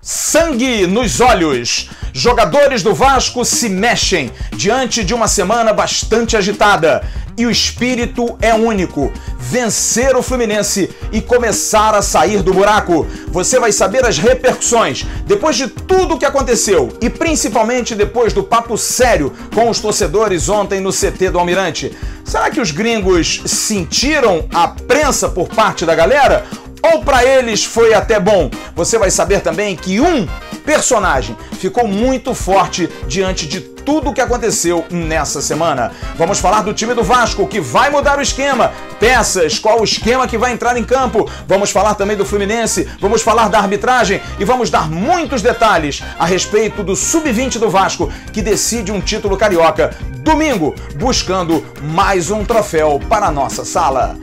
Sangue nos olhos. Jogadores do Vasco se mexem diante de uma semana bastante agitada. E o espírito é único: vencer o Fluminense e começar a sair do buraco. Você vai saber as repercussões depois de tudo o que aconteceu e principalmente depois do papo sério com os torcedores ontem no CT do Almirante. Será que os gringos sentiram a prensa por parte da galera? ou para eles foi até bom. Você vai saber também que um personagem ficou muito forte diante de tudo o que aconteceu nessa semana. Vamos falar do time do Vasco que vai mudar o esquema, peças, qual o esquema que vai entrar em campo. Vamos falar também do Fluminense, vamos falar da arbitragem e vamos dar muitos detalhes a respeito do sub-20 do Vasco que decide um título carioca domingo, buscando mais um troféu para a nossa sala.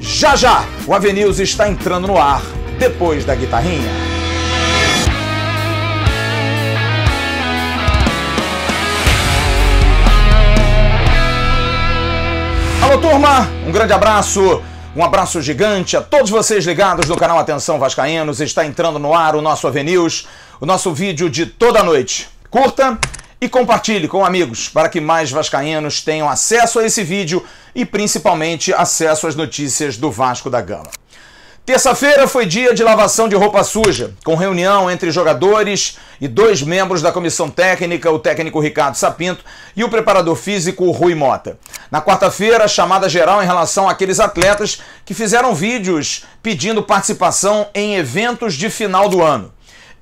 Já já, o Avenews está entrando no ar, depois da guitarrinha. Alô, turma! Um grande abraço! Um abraço gigante a todos vocês ligados no canal Atenção Vascaínos. Está entrando no ar o nosso Avenews, o nosso vídeo de toda noite. Curta e compartilhe com amigos para que mais vascaínos tenham acesso a esse vídeo e principalmente acesso às notícias do Vasco da Gama. Terça-feira foi dia de lavação de roupa suja, com reunião entre jogadores e dois membros da comissão técnica, o técnico Ricardo Sapinto e o preparador físico Rui Mota. Na quarta-feira, chamada geral em relação àqueles atletas que fizeram vídeos pedindo participação em eventos de final do ano.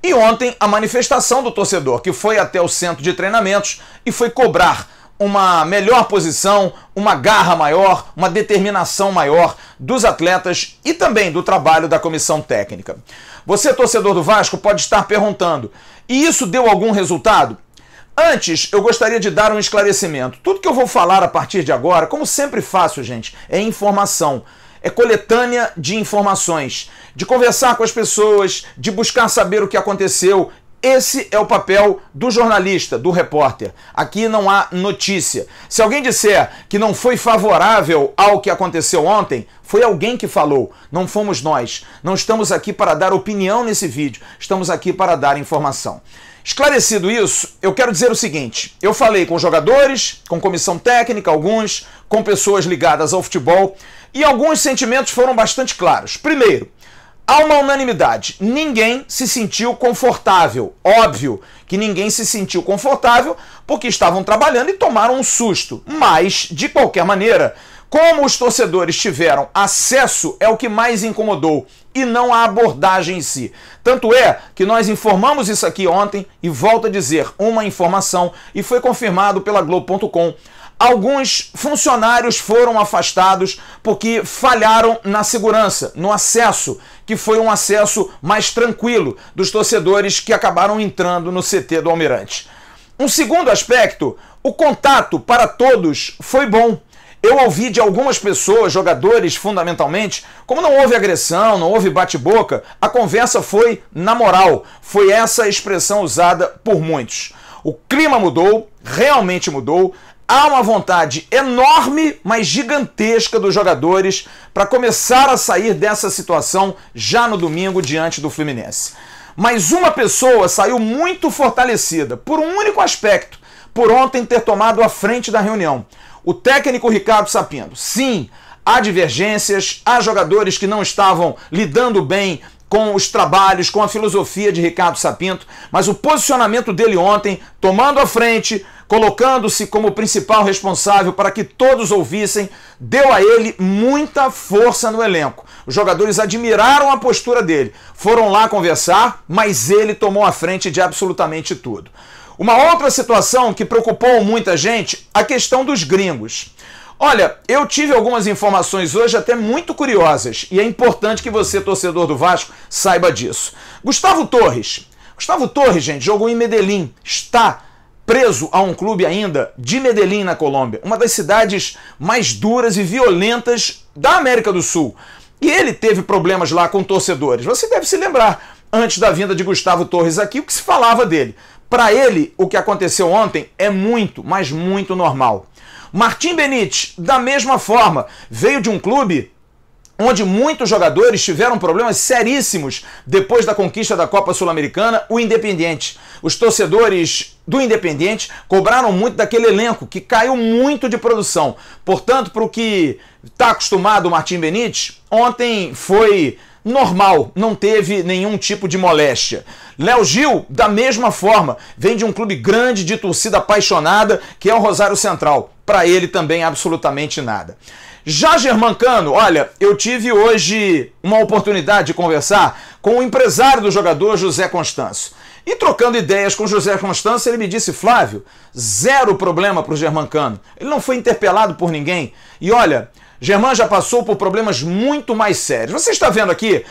E ontem, a manifestação do torcedor, que foi até o centro de treinamentos e foi cobrar uma melhor posição, uma garra maior, uma determinação maior dos atletas e também do trabalho da comissão técnica. Você, torcedor do Vasco, pode estar perguntando: e isso deu algum resultado? Antes, eu gostaria de dar um esclarecimento. Tudo que eu vou falar a partir de agora, como sempre faço, gente, é informação é coletânea de informações, de conversar com as pessoas, de buscar saber o que aconteceu esse é o papel do jornalista, do repórter. Aqui não há notícia. Se alguém disser que não foi favorável ao que aconteceu ontem, foi alguém que falou, não fomos nós. Não estamos aqui para dar opinião nesse vídeo, estamos aqui para dar informação. Esclarecido isso, eu quero dizer o seguinte: eu falei com jogadores, com comissão técnica, alguns, com pessoas ligadas ao futebol, e alguns sentimentos foram bastante claros. Primeiro, Há uma unanimidade. Ninguém se sentiu confortável. Óbvio que ninguém se sentiu confortável porque estavam trabalhando e tomaram um susto. Mas, de qualquer maneira, como os torcedores tiveram acesso é o que mais incomodou e não a abordagem em si. Tanto é que nós informamos isso aqui ontem e volto a dizer uma informação e foi confirmado pela Globo.com alguns funcionários foram afastados porque falharam na segurança, no acesso, que foi um acesso mais tranquilo dos torcedores que acabaram entrando no CT do Almirante. Um segundo aspecto, o contato para todos foi bom. Eu ouvi de algumas pessoas, jogadores fundamentalmente, como não houve agressão, não houve bate-boca, a conversa foi na moral. Foi essa a expressão usada por muitos. O clima mudou, realmente mudou há uma vontade enorme, mas gigantesca dos jogadores para começar a sair dessa situação já no domingo diante do Fluminense. Mas uma pessoa saiu muito fortalecida por um único aspecto, por ontem ter tomado a frente da reunião. O técnico Ricardo Sapinto. Sim, há divergências, há jogadores que não estavam lidando bem com os trabalhos, com a filosofia de Ricardo Sapinto, mas o posicionamento dele ontem, tomando a frente, colocando-se como principal responsável para que todos ouvissem, deu a ele muita força no elenco. Os jogadores admiraram a postura dele, foram lá conversar, mas ele tomou a frente de absolutamente tudo. Uma outra situação que preocupou muita gente, a questão dos gringos. Olha, eu tive algumas informações hoje até muito curiosas e é importante que você, torcedor do Vasco, saiba disso. Gustavo Torres. Gustavo Torres, gente, jogou em Medellín, está preso a um clube ainda de Medellín, na Colômbia, uma das cidades mais duras e violentas da América do Sul. E ele teve problemas lá com torcedores. Você deve se lembrar, antes da vinda de Gustavo Torres aqui, o que se falava dele. Para ele, o que aconteceu ontem é muito, mas muito normal. Martim Benítez, da mesma forma, veio de um clube onde muitos jogadores tiveram problemas seríssimos depois da conquista da Copa Sul-Americana, o Independiente. Os torcedores do Independiente cobraram muito daquele elenco, que caiu muito de produção. Portanto, para o que está acostumado o Martim Benítez, ontem foi normal, não teve nenhum tipo de moléstia. Léo Gil, da mesma forma, vem de um clube grande de torcida apaixonada, que é o Rosário Central. Para ele também absolutamente nada. Já Germancano, olha, eu tive hoje uma oportunidade de conversar com o empresário do jogador José Constâncio. E trocando ideias com José Constâncio, ele me disse: Flávio, zero problema para o Germancano. Ele não foi interpelado por ninguém. E olha, Germán já passou por problemas muito mais sérios. Você está vendo aqui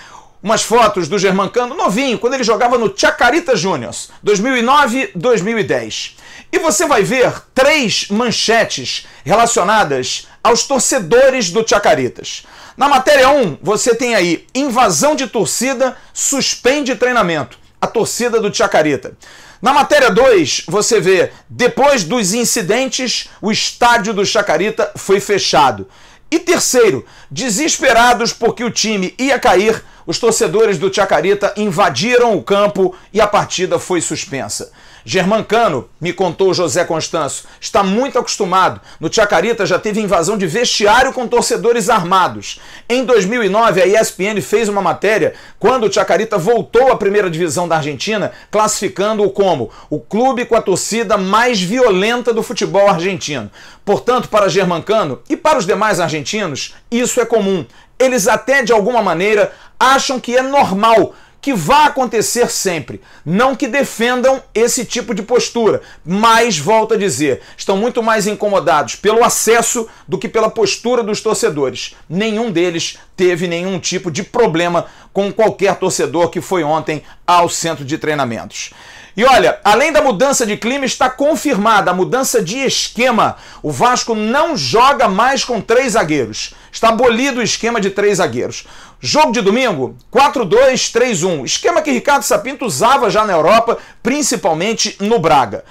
umas fotos do Germán Cano novinho, quando ele jogava no Chacarita Juniors, 2009-2010. E você vai ver três manchetes relacionadas aos torcedores do Chacaritas. Na matéria 1, você tem aí invasão de torcida, suspende treinamento, a torcida do Chacarita. Na matéria 2, você vê, depois dos incidentes, o estádio do Chacarita foi fechado. E terceiro, desesperados porque o time ia cair, os torcedores do Chacarita invadiram o campo e a partida foi suspensa. Germancano, me contou José Constanço, está muito acostumado. No Chacarita já teve invasão de vestiário com torcedores armados. Em 2009, a ESPN fez uma matéria quando o Chacarita voltou à primeira divisão da Argentina, classificando-o como o clube com a torcida mais violenta do futebol argentino. Portanto, para Germancano e para os demais argentinos, isso é comum. Eles até de alguma maneira acham que é normal que vá acontecer sempre. Não que defendam esse tipo de postura, mas, volto a dizer, estão muito mais incomodados pelo acesso do que pela postura dos torcedores. Nenhum deles teve nenhum tipo de problema com qualquer torcedor que foi ontem ao centro de treinamentos. E olha, além da mudança de clima, está confirmada a mudança de esquema. O Vasco não joga mais com três zagueiros. Está abolido o esquema de três zagueiros. Jogo de domingo, 4-2-3-1. Esquema que Ricardo Sapinto usava já na Europa, principalmente no Braga.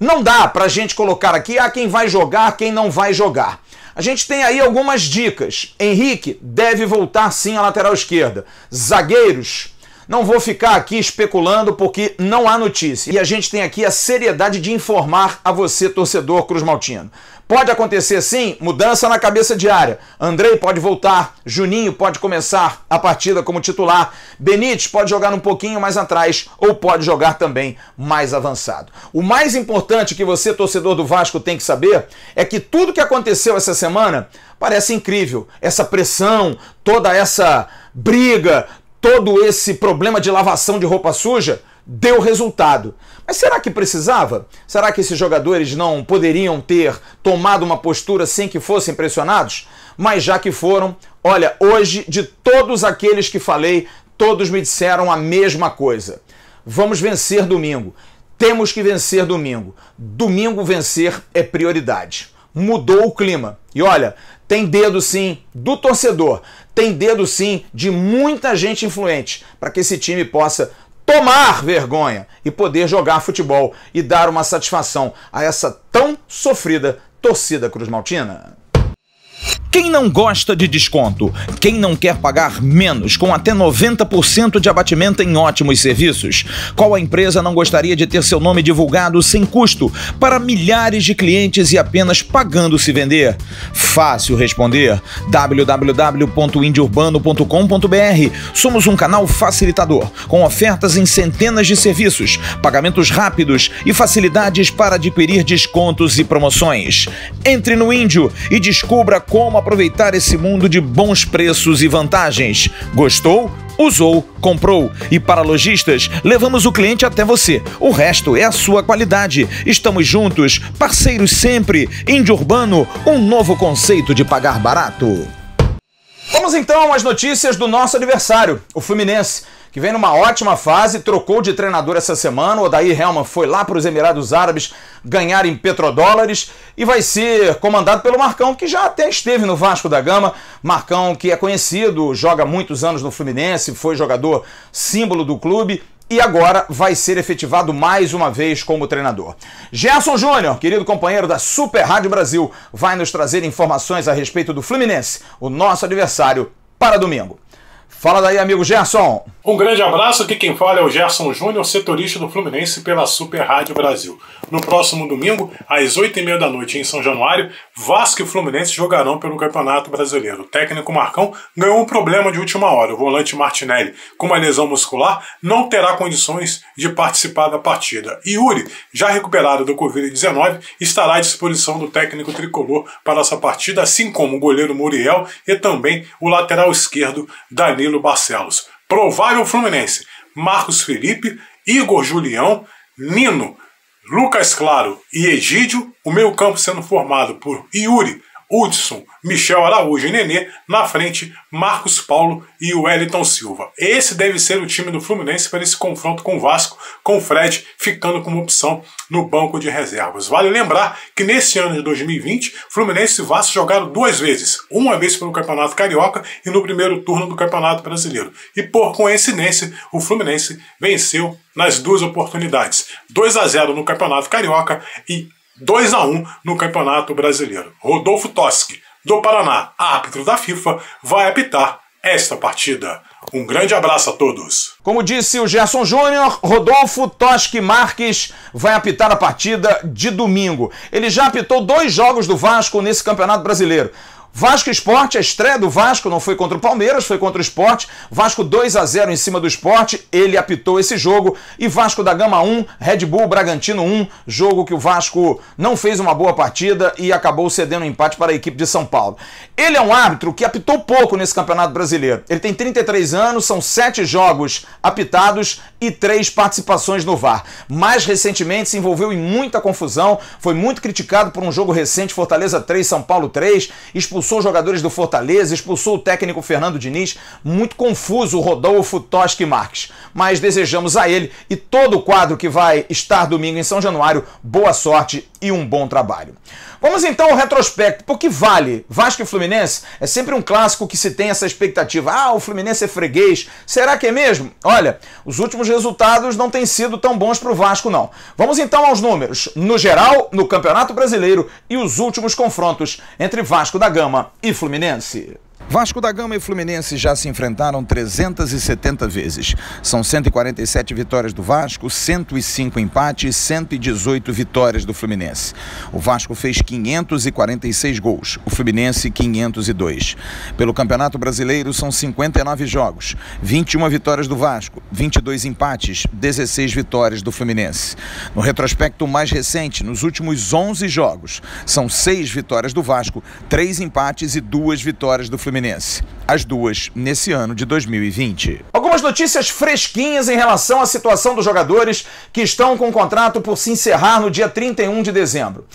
Não dá para a gente colocar aqui a ah, quem vai jogar, quem não vai jogar. A gente tem aí algumas dicas. Henrique deve voltar sim à lateral esquerda. Zagueiros não vou ficar aqui especulando porque não há notícia. E a gente tem aqui a seriedade de informar a você, torcedor Cruz Maltino. Pode acontecer sim, mudança na cabeça diária. Andrei pode voltar, Juninho pode começar a partida como titular, Benítez pode jogar um pouquinho mais atrás ou pode jogar também mais avançado. O mais importante que você, torcedor do Vasco, tem que saber é que tudo que aconteceu essa semana parece incrível. Essa pressão, toda essa briga, todo esse problema de lavação de roupa suja deu resultado. Mas será que precisava? Será que esses jogadores não poderiam ter tomado uma postura sem que fossem pressionados? Mas já que foram, olha, hoje de todos aqueles que falei, todos me disseram a mesma coisa. Vamos vencer domingo. Temos que vencer domingo. Domingo vencer é prioridade mudou o clima. E olha, tem dedo sim do torcedor, tem dedo sim de muita gente influente para que esse time possa tomar vergonha e poder jogar futebol e dar uma satisfação a essa tão sofrida torcida cruz-maltina quem não gosta de desconto? Quem não quer pagar menos, com até 90% de abatimento em ótimos serviços? Qual a empresa não gostaria de ter seu nome divulgado sem custo para milhares de clientes e apenas pagando se vender? Fácil responder. www.indiurbano.com.br. Somos um canal facilitador, com ofertas em centenas de serviços, pagamentos rápidos e facilidades para adquirir descontos e promoções. Entre no Índio e descubra como aproveitar esse mundo de bons preços e vantagens. Gostou? Usou, comprou. E para lojistas, levamos o cliente até você. O resto é a sua qualidade. Estamos juntos, parceiros sempre. Índio Urbano, um novo conceito de pagar barato. Vamos então às notícias do nosso adversário, o Fluminense que vem numa ótima fase, trocou de treinador essa semana. O Odair Helman foi lá para os Emirados Árabes ganhar em petrodólares e vai ser comandado pelo Marcão, que já até esteve no Vasco da Gama. Marcão, que é conhecido, joga muitos anos no Fluminense, foi jogador símbolo do clube e agora vai ser efetivado mais uma vez como treinador. Gerson Júnior, querido companheiro da Super Rádio Brasil, vai nos trazer informações a respeito do Fluminense, o nosso adversário para domingo. Fala daí, amigo Gerson. Um grande abraço, aqui quem fala é o Gerson Júnior, setorista do Fluminense pela Super Rádio Brasil. No próximo domingo, às 8h30 da noite em São Januário, Vasco e Fluminense jogarão pelo Campeonato Brasileiro. O técnico Marcão ganhou um problema de última hora. O volante Martinelli, com uma lesão muscular, não terá condições de participar da partida. E Yuri, já recuperado do Covid-19, estará à disposição do técnico tricolor para essa partida, assim como o goleiro Muriel e também o lateral esquerdo Danilo Nino Barcelos. Provável Fluminense: Marcos Felipe, Igor Julião, Nino, Lucas Claro e Egídio. O meio-campo sendo formado por Yuri, Hudson, Michel Araújo e Nenê, na frente, Marcos Paulo e Wellington Silva. Esse deve ser o time do Fluminense para esse confronto com o Vasco, com o Fred ficando como opção no banco de reservas. Vale lembrar que nesse ano de 2020, Fluminense e Vasco jogaram duas vezes, uma vez pelo Campeonato Carioca e no primeiro turno do Campeonato Brasileiro. E por coincidência, o Fluminense venceu nas duas oportunidades, 2 a 0 no Campeonato Carioca e 2 a 1 no Campeonato Brasileiro. Rodolfo Tosque do Paraná, árbitro da FIFA, vai apitar esta partida. Um grande abraço a todos. Como disse o Gerson Júnior, Rodolfo Toschi Marques vai apitar a partida de domingo. Ele já apitou dois jogos do Vasco nesse Campeonato Brasileiro. Vasco Esporte, a estreia do Vasco não foi contra o Palmeiras, foi contra o Esporte. Vasco 2 a 0 em cima do Esporte, ele apitou esse jogo. E Vasco da Gama 1, Red Bull Bragantino 1, jogo que o Vasco não fez uma boa partida e acabou cedendo um empate para a equipe de São Paulo. Ele é um árbitro que apitou pouco nesse Campeonato Brasileiro. Ele tem 33 anos, são 7 jogos apitados e 3 participações no VAR. Mais recentemente se envolveu em muita confusão, foi muito criticado por um jogo recente, Fortaleza 3, São Paulo 3, expulsou expulsou jogadores do Fortaleza, expulsou o técnico Fernando Diniz, muito confuso o Rodolfo Toschi Marques. Mas desejamos a ele e todo o quadro que vai estar domingo em São Januário boa sorte e um bom trabalho. Vamos então ao retrospecto, porque vale. Vasco e Fluminense é sempre um clássico que se tem essa expectativa. Ah, o Fluminense é freguês. Será que é mesmo? Olha, os últimos resultados não têm sido tão bons para o Vasco, não. Vamos então aos números. No geral, no Campeonato Brasileiro e os últimos confrontos entre Vasco da Gama e Fluminense. Vasco da Gama e Fluminense já se enfrentaram 370 vezes. São 147 vitórias do Vasco, 105 empates e 118 vitórias do Fluminense. O Vasco fez 546 gols, o Fluminense 502. Pelo Campeonato Brasileiro são 59 jogos, 21 vitórias do Vasco, 22 empates, 16 vitórias do Fluminense. No retrospecto mais recente, nos últimos 11 jogos, são 6 vitórias do Vasco, 3 empates e 2 vitórias do Fluminense. Fluminense. As duas nesse ano de 2020. Algumas notícias fresquinhas em relação à situação dos jogadores que estão com o contrato por se encerrar no dia 31 de dezembro.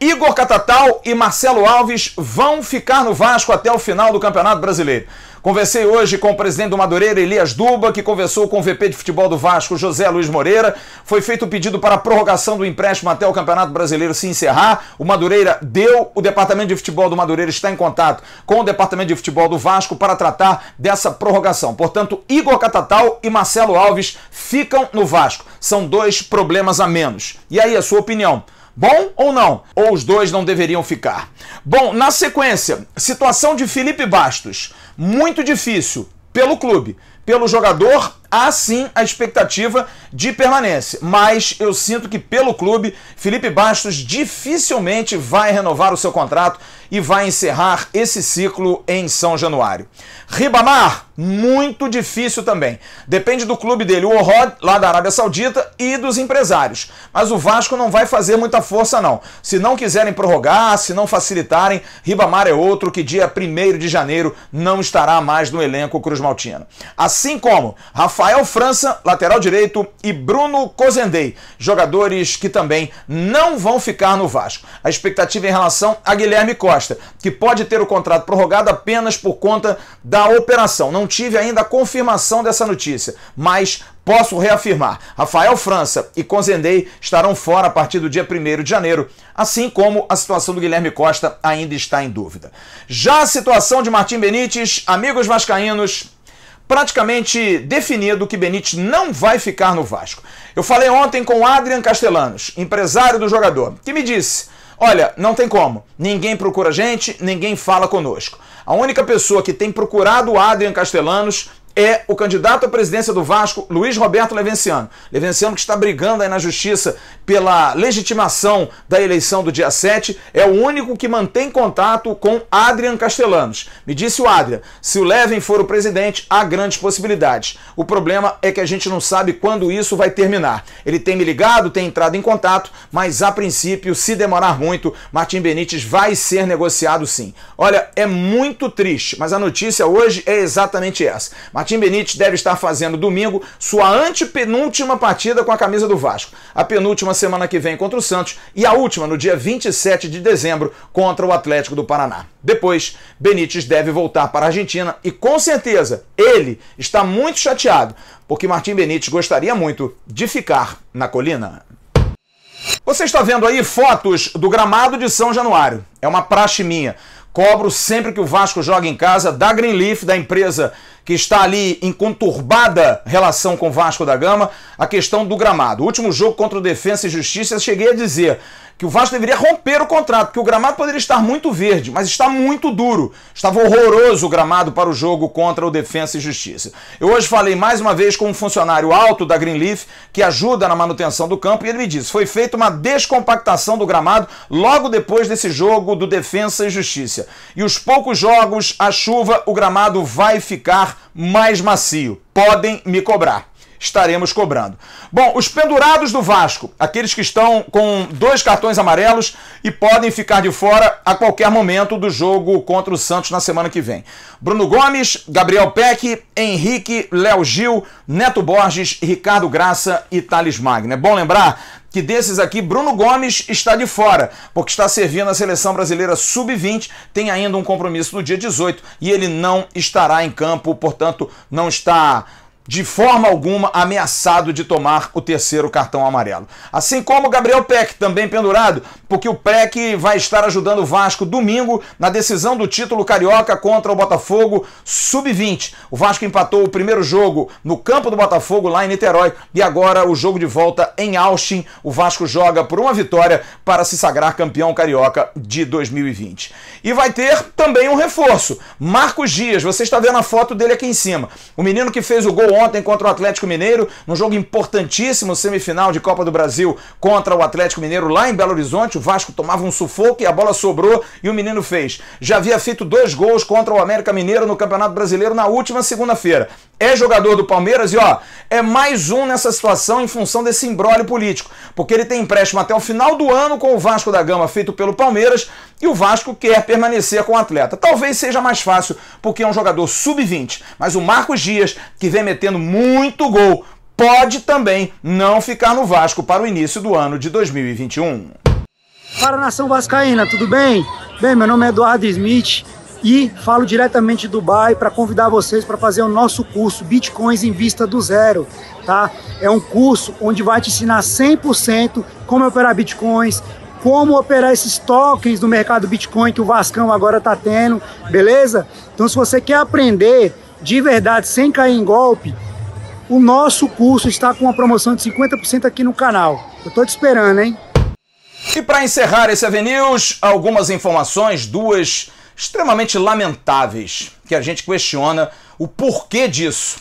Igor Catatal e Marcelo Alves vão ficar no Vasco até o final do Campeonato Brasileiro. Conversei hoje com o presidente do Madureira, Elias Duba, que conversou com o VP de futebol do Vasco, José Luiz Moreira. Foi feito o pedido para a prorrogação do empréstimo até o Campeonato Brasileiro se encerrar. O Madureira deu, o departamento de futebol do Madureira está em contato com o departamento de futebol do Vasco para tratar dessa prorrogação. Portanto, Igor Catatal e Marcelo Alves ficam no Vasco. São dois problemas a menos. E aí, a sua opinião? Bom ou não? Ou os dois não deveriam ficar? Bom, na sequência, situação de Felipe Bastos. Muito difícil pelo clube, pelo jogador há sim a expectativa de permanência, mas eu sinto que pelo clube, Felipe Bastos dificilmente vai renovar o seu contrato e vai encerrar esse ciclo em São Januário. Ribamar, muito difícil também. Depende do clube dele, o Orod, lá da Arábia Saudita, e dos empresários. Mas o Vasco não vai fazer muita força, não. Se não quiserem prorrogar, se não facilitarem, Ribamar é outro que dia 1 de janeiro não estará mais no elenco Cruz Maltino. Assim como Rafael Rafael França, lateral direito, e Bruno Cozendei, jogadores que também não vão ficar no Vasco. A expectativa em relação a Guilherme Costa, que pode ter o contrato prorrogado apenas por conta da operação. Não tive ainda a confirmação dessa notícia, mas Posso reafirmar, Rafael França e Cozendei estarão fora a partir do dia 1 de janeiro, assim como a situação do Guilherme Costa ainda está em dúvida. Já a situação de Martim Benítez, amigos vascaínos, praticamente definido que Benítez não vai ficar no Vasco. Eu falei ontem com Adrian Castellanos, empresário do jogador, que me disse: Olha, não tem como. Ninguém procura a gente, ninguém fala conosco. A única pessoa que tem procurado o Adrian Castellanos é o candidato à presidência do Vasco, Luiz Roberto Levenciano. Levenciano que está brigando aí na justiça pela legitimação da eleição do dia 7, é o único que mantém contato com Adrian Castellanos. Me disse o Adrian, se o Leven for o presidente, há grandes possibilidades. O problema é que a gente não sabe quando isso vai terminar. Ele tem me ligado, tem entrado em contato, mas a princípio, se demorar muito, Martim Benítez vai ser negociado sim. Olha, é muito triste, mas a notícia hoje é exatamente essa. Martim Benítez deve estar fazendo domingo sua antepenúltima partida com a camisa do Vasco. A penúltima semana que vem contra o Santos e a última no dia 27 de dezembro contra o Atlético do Paraná. Depois, Benítez deve voltar para a Argentina e com certeza ele está muito chateado, porque Martim Benítez gostaria muito de ficar na colina. Você está vendo aí fotos do gramado de São Januário. É uma praxe minha. Cobro sempre que o Vasco joga em casa da Greenleaf, da empresa que está ali em conturbada relação com Vasco da Gama, a questão do gramado. O último jogo contra o Defensa e Justiça, cheguei a dizer que o Vasco deveria romper o contrato, porque o gramado poderia estar muito verde, mas está muito duro. Estava horroroso o gramado para o jogo contra o Defensa e Justiça. Eu hoje falei mais uma vez com um funcionário alto da Greenleaf, que ajuda na manutenção do campo, e ele me disse: foi feita uma descompactação do gramado logo depois desse jogo do Defensa e Justiça. E os poucos jogos, a chuva, o gramado vai ficar mais macio. Podem me cobrar estaremos cobrando. Bom, os pendurados do Vasco, aqueles que estão com dois cartões amarelos e podem ficar de fora a qualquer momento do jogo contra o Santos na semana que vem. Bruno Gomes, Gabriel Peck, Henrique, Léo Gil, Neto Borges, Ricardo Graça e Thales Magno. É bom lembrar que desses aqui, Bruno Gomes está de fora, porque está servindo a seleção brasileira sub-20, tem ainda um compromisso no dia 18 e ele não estará em campo, portanto, não está de forma alguma ameaçado de tomar o terceiro cartão amarelo. Assim como Gabriel Peck, também pendurado, porque o Peck vai estar ajudando o Vasco domingo na decisão do título carioca contra o Botafogo sub-20. O Vasco empatou o primeiro jogo no campo do Botafogo lá em Niterói e agora o jogo de volta em Austin. O Vasco joga por uma vitória para se sagrar campeão carioca de 2020. E vai ter também um reforço. Marcos Dias, você está vendo a foto dele aqui em cima. O menino que fez o gol ontem contra o Atlético Mineiro, num jogo importantíssimo, semifinal de Copa do Brasil contra o Atlético Mineiro lá em Belo Horizonte. O Vasco tomava um sufoco e a bola sobrou e o menino fez. Já havia feito dois gols contra o América Mineiro no Campeonato Brasileiro na última segunda-feira. É jogador do Palmeiras e ó, é mais um nessa situação em função desse embrólio político, porque ele tem empréstimo até o final do ano com o Vasco da Gama feito pelo Palmeiras e o Vasco quer permanecer com o atleta. Talvez seja mais fácil porque é um jogador sub-20, mas o Marcos Dias que vem metendo Tendo muito gol, pode também não ficar no Vasco para o início do ano de 2021. Para a Nação Vascaína, tudo bem? Bem, meu nome é Eduardo Smith e falo diretamente de Dubai para convidar vocês para fazer o nosso curso Bitcoins em Vista do Zero, tá? É um curso onde vai te ensinar 100% como operar Bitcoins, como operar esses tokens do mercado Bitcoin que o Vascão agora está tendo, beleza? Então, se você quer aprender de verdade, sem cair em golpe, o nosso curso está com uma promoção de 50% aqui no canal. Eu tô te esperando, hein? E para encerrar esse Avenews, algumas informações, duas extremamente lamentáveis, que a gente questiona o porquê disso.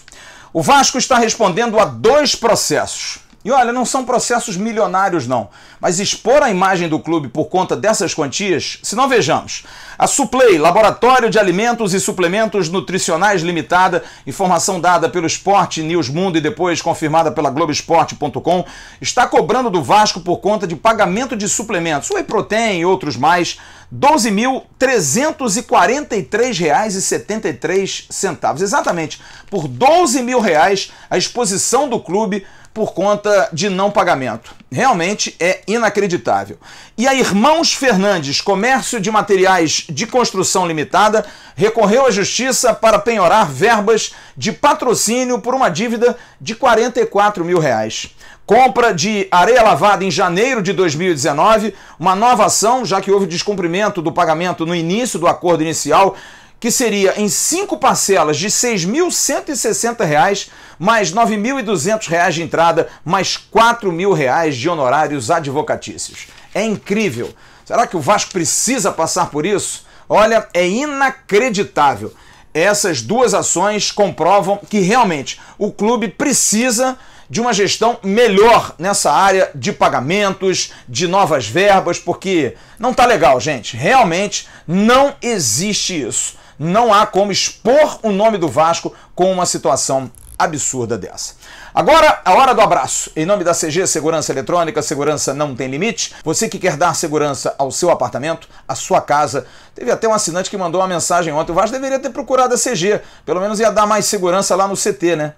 O Vasco está respondendo a dois processos. E olha, não são processos milionários, não. Mas expor a imagem do clube por conta dessas quantias, se não vejamos. A Suplay, Laboratório de Alimentos e Suplementos Nutricionais Limitada, informação dada pelo Esporte News Mundo e depois confirmada pela Globoesporte.com, está cobrando do Vasco por conta de pagamento de suplementos, whey protein e outros mais, R$ 12.343,73. Exatamente, por R$ 12 mil reais, a exposição do clube por conta de não pagamento. Realmente é inacreditável. E a Irmãos Fernandes, comércio de materiais de construção limitada, recorreu à justiça para penhorar verbas de patrocínio por uma dívida de 44 mil reais. Compra de areia lavada em janeiro de 2019, uma nova ação, já que houve descumprimento do pagamento no início do acordo inicial que seria em cinco parcelas de R$ 6.160, mais R$ 9.200 de entrada, mais R$ 4.000 de honorários advocatícios. É incrível. Será que o Vasco precisa passar por isso? Olha, é inacreditável. Essas duas ações comprovam que realmente o clube precisa de uma gestão melhor nessa área de pagamentos, de novas verbas, porque não tá legal, gente. Realmente não existe isso. Não há como expor o nome do Vasco com uma situação absurda dessa. Agora, a hora do abraço. Em nome da CG Segurança Eletrônica, segurança não tem limite. Você que quer dar segurança ao seu apartamento, à sua casa. Teve até um assinante que mandou uma mensagem ontem. O Vasco deveria ter procurado a CG. Pelo menos ia dar mais segurança lá no CT, né?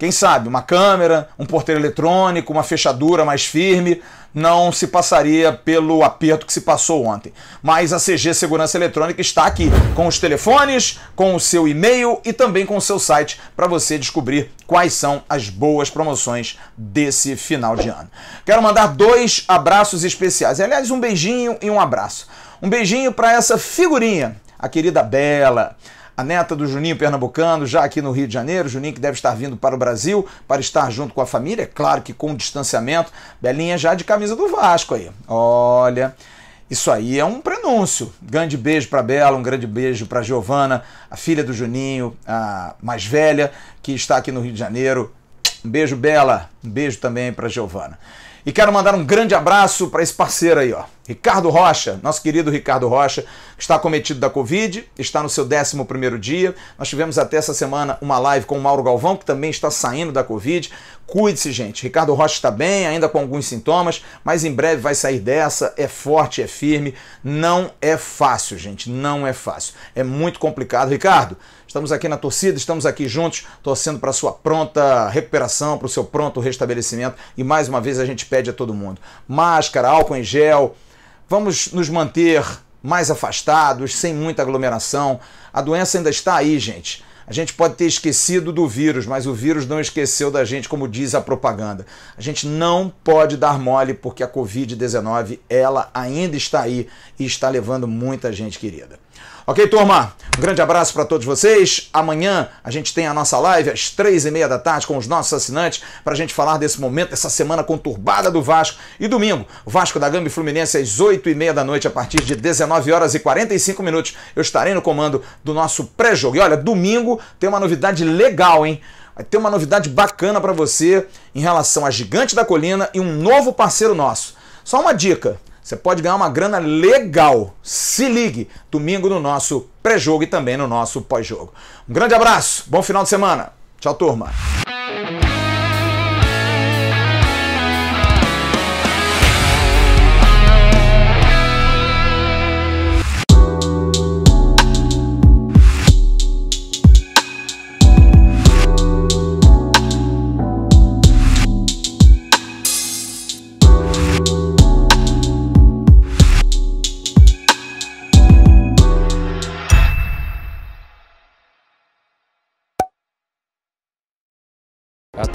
Quem sabe uma câmera, um porteiro eletrônico, uma fechadura mais firme, não se passaria pelo aperto que se passou ontem. Mas a CG Segurança Eletrônica está aqui com os telefones, com o seu e-mail e também com o seu site para você descobrir quais são as boas promoções desse final de ano. Quero mandar dois abraços especiais. Aliás, um beijinho e um abraço. Um beijinho para essa figurinha, a querida Bela a neta do Juninho Pernambucano, já aqui no Rio de Janeiro. Juninho que deve estar vindo para o Brasil para estar junto com a família, é claro que com distanciamento. Belinha já de camisa do Vasco aí. Olha. Isso aí é um prenúncio. Grande beijo para Bela, um grande beijo para Giovana, a filha do Juninho, a mais velha, que está aqui no Rio de Janeiro. Um beijo, Bela. Um beijo também para Giovana. E quero mandar um grande abraço para esse parceiro aí, ó. Ricardo Rocha, nosso querido Ricardo Rocha, está cometido da Covid, está no seu 11 dia. Nós tivemos até essa semana uma live com o Mauro Galvão, que também está saindo da Covid. Cuide-se, gente. Ricardo Rocha está bem, ainda com alguns sintomas, mas em breve vai sair dessa. É forte, é firme. Não é fácil, gente. Não é fácil. É muito complicado. Ricardo, estamos aqui na torcida, estamos aqui juntos, torcendo para sua pronta recuperação, para o seu pronto restabelecimento. E mais uma vez a gente pede a todo mundo: máscara, álcool em gel Vamos nos manter mais afastados, sem muita aglomeração. A doença ainda está aí, gente. A gente pode ter esquecido do vírus, mas o vírus não esqueceu da gente, como diz a propaganda. A gente não pode dar mole porque a COVID-19 ela ainda está aí e está levando muita gente querida. Ok, turma? Um grande abraço para todos vocês. Amanhã a gente tem a nossa live às três e meia da tarde com os nossos assinantes para a gente falar desse momento, dessa semana conturbada do Vasco. E domingo, Vasco da Gama e Fluminense às oito e meia da noite, a partir de 19 horas e 45 minutos. Eu estarei no comando do nosso pré-jogo. E olha, domingo tem uma novidade legal, hein? Vai ter uma novidade bacana para você em relação a Gigante da Colina e um novo parceiro nosso. Só uma dica. Você pode ganhar uma grana legal. Se ligue domingo no nosso pré-jogo e também no nosso pós-jogo. Um grande abraço, bom final de semana. Tchau, turma.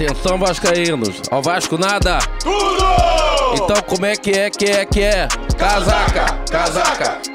Atenção, Vascaínos. Ao Vasco nada. Tudo! Então como é que é, que é, que é? Casaca, casaca.